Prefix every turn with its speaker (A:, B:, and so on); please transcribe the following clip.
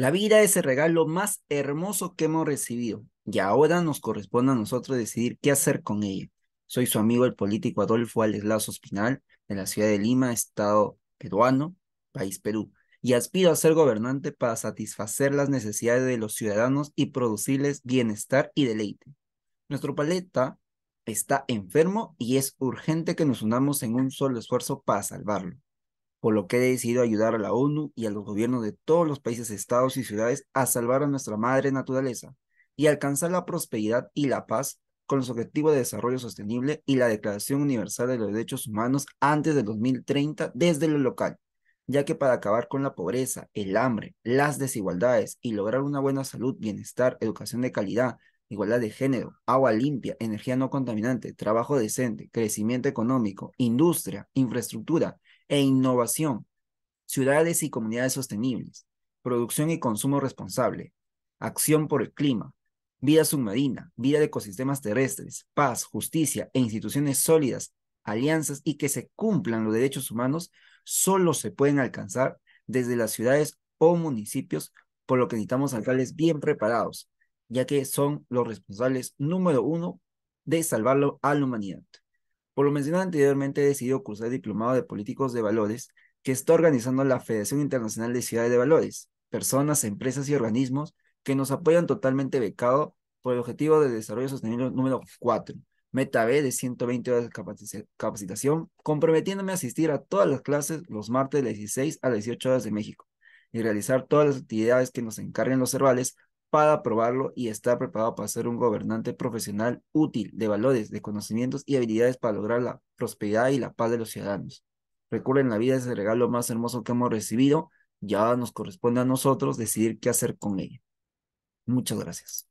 A: La vida es el regalo más hermoso que hemos recibido y ahora nos corresponde a nosotros decidir qué hacer con ella. Soy su amigo el político Adolfo Alex Lazo Espinal de la ciudad de Lima, estado peruano, país Perú, y aspiro a ser gobernante para satisfacer las necesidades de los ciudadanos y producirles bienestar y deleite. Nuestro paleta está enfermo y es urgente que nos unamos en un solo esfuerzo para salvarlo por lo que he decidido ayudar a la ONU y a los gobiernos de todos los países, estados y ciudades a salvar a nuestra madre naturaleza y alcanzar la prosperidad y la paz con los Objetivos de Desarrollo Sostenible y la Declaración Universal de los Derechos Humanos antes del 2030 desde lo local, ya que para acabar con la pobreza, el hambre, las desigualdades y lograr una buena salud, bienestar, educación de calidad, igualdad de género, agua limpia, energía no contaminante, trabajo decente, crecimiento económico, industria, infraestructura, e innovación, ciudades y comunidades sostenibles, producción y consumo responsable, acción por el clima, vida submarina, vida de ecosistemas terrestres, paz, justicia e instituciones sólidas, alianzas y que se cumplan los derechos humanos solo se pueden alcanzar desde las ciudades o municipios, por lo que necesitamos alcaldes bien preparados, ya que son los responsables número uno de salvarlo a la humanidad. Por lo mencionado anteriormente, he decidido cursar el Diplomado de Políticos de Valores que está organizando la Federación Internacional de Ciudades de Valores, personas, empresas y organismos que nos apoyan totalmente becado por el Objetivo de Desarrollo Sostenible número 4, meta B de 120 horas de capacitación, comprometiéndome a asistir a todas las clases los martes de 16 a 18 horas de México y realizar todas las actividades que nos encarguen los cervales para probarlo y estar preparado para ser un gobernante profesional útil de valores, de conocimientos y habilidades para lograr la prosperidad y la paz de los ciudadanos. Recuerden, la vida es el regalo más hermoso que hemos recibido, ya nos corresponde a nosotros decidir qué hacer con ella. Muchas gracias.